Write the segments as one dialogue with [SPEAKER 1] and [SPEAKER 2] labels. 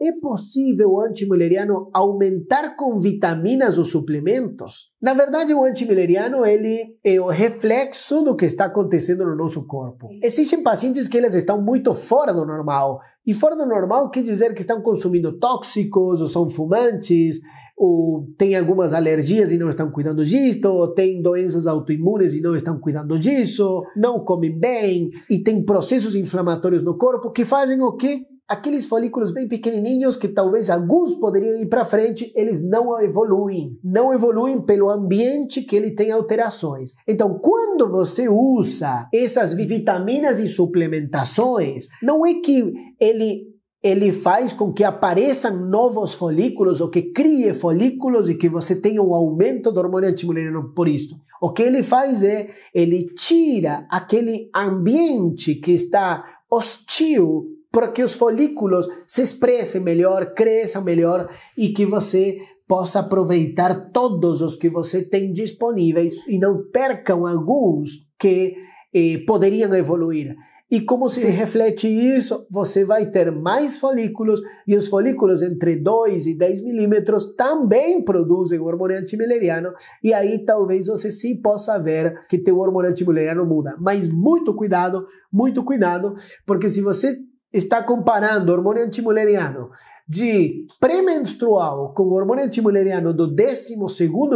[SPEAKER 1] É possível, o oh antimileriano, aumentar com vitaminas os suplementos? Na verdade, o oh antimileriano ele eh, é o oh, reflexo do que está acontecendo no nosso corpo. Existem pacientes que eles estão muito fora do normal. E fora do normal quer dizer que estão consumindo tóxicos, ou são fumantes, ou têm algumas alergias e não estão cuidando disso, ou têm doenças autoimunes e não estão cuidando disso, não comem bem e têm processos inflamatórios no corpo que fazem o quê? Aqueles folículos bem pequenininhos que talvez alguns poderiam ir para frente, eles não evoluem. Não evoluem pelo ambiente que ele tem alterações. Então, quando você usa essas vitaminas e suplementações, não é que ele ele faz com que apareçam novos folículos ou que crie folículos e que você tenha um aumento do hormônio antimuleriano por isso. O que ele faz é, ele tira aquele ambiente que está hostil para que os folículos se expressem melhor, cresçam melhor e que você possa aproveitar todos os que você tem disponíveis e não percam alguns que eh, poderiam evoluir. E como se Sim. reflete isso, você vai ter mais folículos, e os folículos entre 2 e 10 milímetros também produzem o hormônio antimileriano, e aí talvez você sim possa ver que teu hormônio antimileriano muda. Mas muito cuidado, muito cuidado, porque se você está comparando hormônio antimuleriano de pré-menstrual com hormônio antimuleriano do 12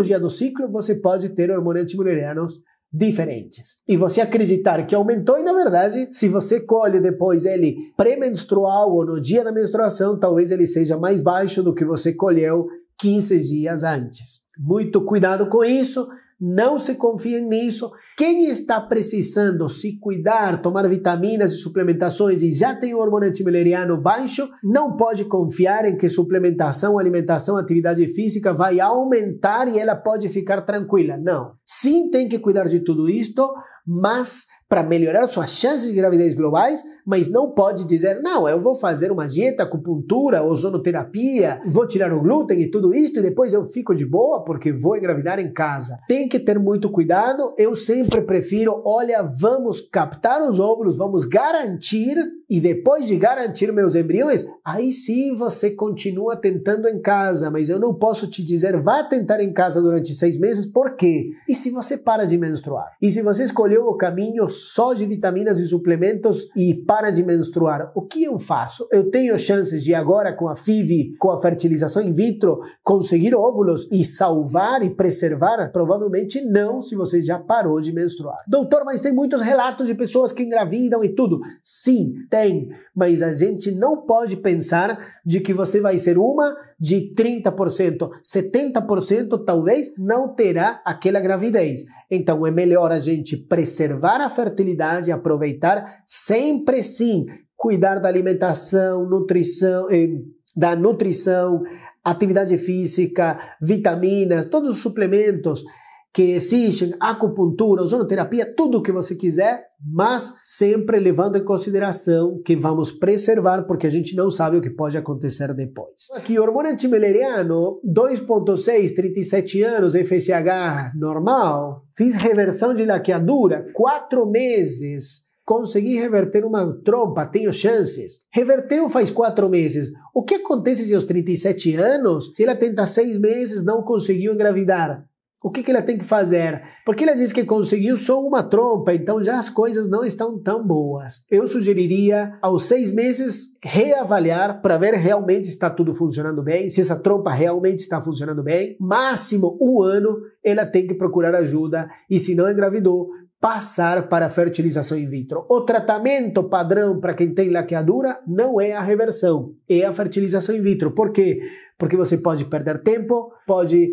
[SPEAKER 1] dia do ciclo, você pode ter hormônios antimulerianos diferentes. E você acreditar que aumentou, e na verdade, se você colhe depois ele pré-menstrual ou no dia da menstruação, talvez ele seja mais baixo do que você colheu 15 dias antes. Muito cuidado com isso, não se confiem nisso. Quem está precisando se cuidar, tomar vitaminas e suplementações e já tem o hormônio antimileriano baixo, não pode confiar em que suplementação, alimentação, atividade física vai aumentar e ela pode ficar tranquila. Não. Sim, tem que cuidar de tudo isto, mas para melhorar suas chances de gravidez globais, mas não pode dizer, não, eu vou fazer uma dieta, acupuntura, ozonoterapia, vou tirar o glúten e tudo isso e depois eu fico de boa porque vou engravidar em casa. Tem que ter muito cuidado, eu sempre sempre prefiro, olha, vamos captar os óvulos, vamos garantir e depois de garantir meus embriões, aí sim você continua tentando em casa, mas eu não posso te dizer vá tentar em casa durante seis meses, por quê? E se você para de menstruar? E se você escolheu o caminho só de vitaminas e suplementos e para de menstruar, o que eu faço? Eu tenho chances de agora com a FIV, com a fertilização in vitro, conseguir óvulos e salvar e preservar? Provavelmente não, se você já parou de menstruar. Doutor, mas tem muitos relatos de pessoas que engravidam e tudo. Sim, tem tem, mas a gente não pode pensar de que você vai ser uma de 30%, 70% talvez não terá aquela gravidez. Então é melhor a gente preservar a fertilidade, aproveitar sempre sim, cuidar da alimentação, nutrição, eh, da nutrição, atividade física, vitaminas, todos os suplementos que exigem acupuntura, ozonoterapia, tudo o que você quiser, mas sempre levando em consideração que vamos preservar, porque a gente não sabe o que pode acontecer depois. Aqui, hormônio antimileriano, 2.6, 37 anos, FSH normal, fiz reversão de laqueadura, 4 meses, consegui reverter uma trompa, tenho chances. Reverteu faz quatro meses. O que acontece se aos 37 anos, se ela tenta seis meses, não conseguiu engravidar? O que, que ele tem que fazer? Porque ele diz que conseguiu só uma trompa, então já as coisas não estão tão boas. Eu sugeriria aos seis meses reavaliar para ver realmente se está tudo funcionando bem, se essa trompa realmente está funcionando bem. Máximo um ano ela tem que procurar ajuda e se não engravidou, passar para a fertilização in vitro. O tratamento padrão para quem tem laqueadura não é a reversão, é a fertilização in vitro. Por quê? porque você pode perder tempo, pode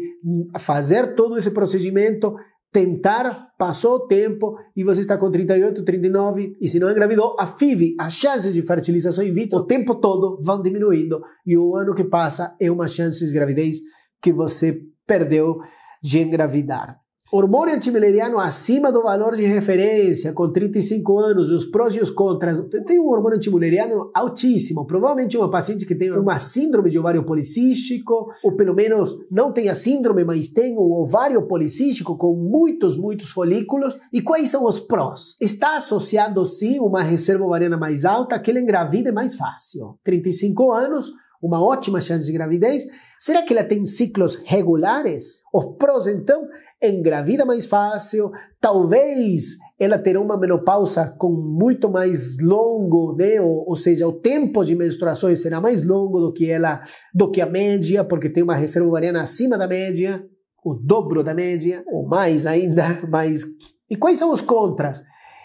[SPEAKER 1] fazer todo esse procedimento, tentar, passou o tempo e você está com 38, 39 e se não engravidou, a FIV, as chances de fertilização in vitro, o tempo todo vão diminuindo e o ano que passa é uma chance de gravidez que você perdeu de engravidar. Hormônio antimileriano acima do valor de referência, com 35 anos, os prós e os contras. Tem um hormônio antimileriano altíssimo, provavelmente uma paciente que tem uma síndrome de ovário policístico, ou pelo menos não tem a síndrome, mas tem um ovário policístico com muitos, muitos folículos. E quais são os prós? Está associado, sim, uma reserva ovariana mais alta, que ele engravida mais fácil. 35 anos, uma ótima chance de gravidez Será que ela tem ciclos regulares? Os prós, então, engravida mais fácil, talvez ela terá uma menopausa com muito mais longo, né? Ou, ou, seja, o tempo de menstruação será mais longo do que ela, do que a média, porque tem uma reserva ovariana acima da média, o dobro da média, ou mais ainda, Mas E quais são os contras?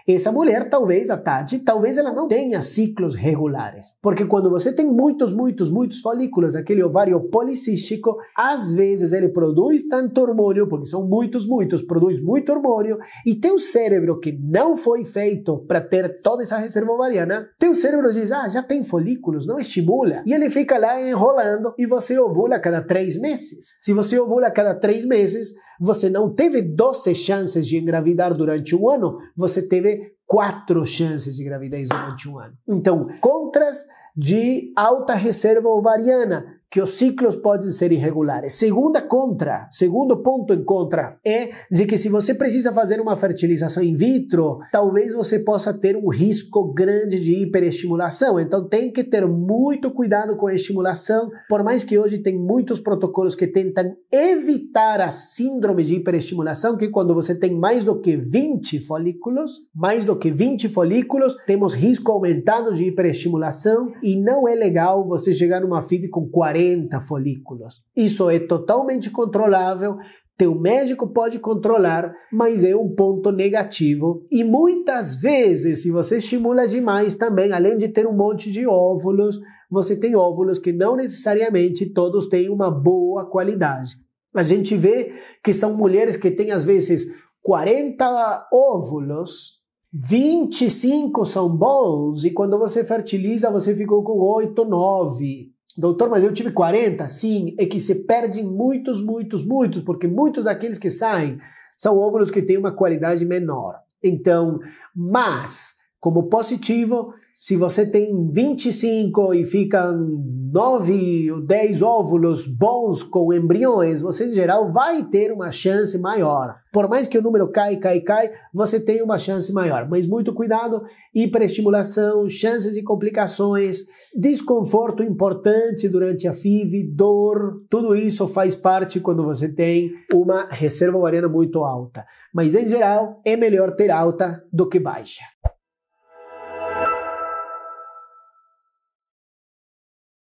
[SPEAKER 1] Essa mulher talvez, a Tati, talvez ela não tenha ciclos regulares. Porque quando você tem muitos, muitos, muitos folículos, aquele ovário policístico, às vezes ele produz tanto hormônio, porque são muitos, muitos, produz muito hormônio, e teu cérebro, que não foi feito para ter toda essa reserva ovariana, teu cérebro diz, ah, já tem folículos, não estimula. E ele fica lá enrolando e você ovula a cada três meses. Se você ovula a cada três meses, você não teve 12 chances de engravidar durante um ano, você teve quatro chances de gravidez durante um ano. Então, contras de alta reserva ovariana, que os ciclos podem ser irregulares. Segunda contra, segundo ponto em contra é de que se você precisa fazer uma fertilização in vitro, talvez você possa ter um risco grande de hiperestimulação. Então tem que ter muito cuidado com a estimulação, por mais que hoje tem muitos protocolos que tentam evitar a síndrome de hiperestimulação, que quando você tem mais do que 20 folículos, mais do que 20 folículos, temos risco aumentado de hiperestimulação e não é legal você chegar numa FIV com 40 40 folículos. Isso é totalmente controlável, teu médico pode controlar, mas é um ponto negativo. E muitas vezes, se você estimula demais também, além de ter um monte de óvulos, você tem óvulos que não necessariamente todos têm uma boa qualidade. A gente vê que são mulheres que têm às vezes 40 óvulos 25 são bons e quando você fertiliza você ficou com 8, 9. Doutor, mas eu tive 40? Sim, é que se perdem muitos, muitos, muitos, porque muitos daqueles que saem são óvulos que têm uma qualidade menor. Então, mas, como positivo, se você tem 25 e ficam nove ou dez óvulos bons com embriões, você em geral vai ter uma chance maior. Por mais que o número cai, cai, cai, você tem uma chance maior. Mas muito cuidado, hiperestimulação, chances de complicações, desconforto importante durante a FIV, dor, tudo isso faz parte quando você tem uma reserva ovariana muito alta. Mas em geral, é melhor ter alta do que baixa.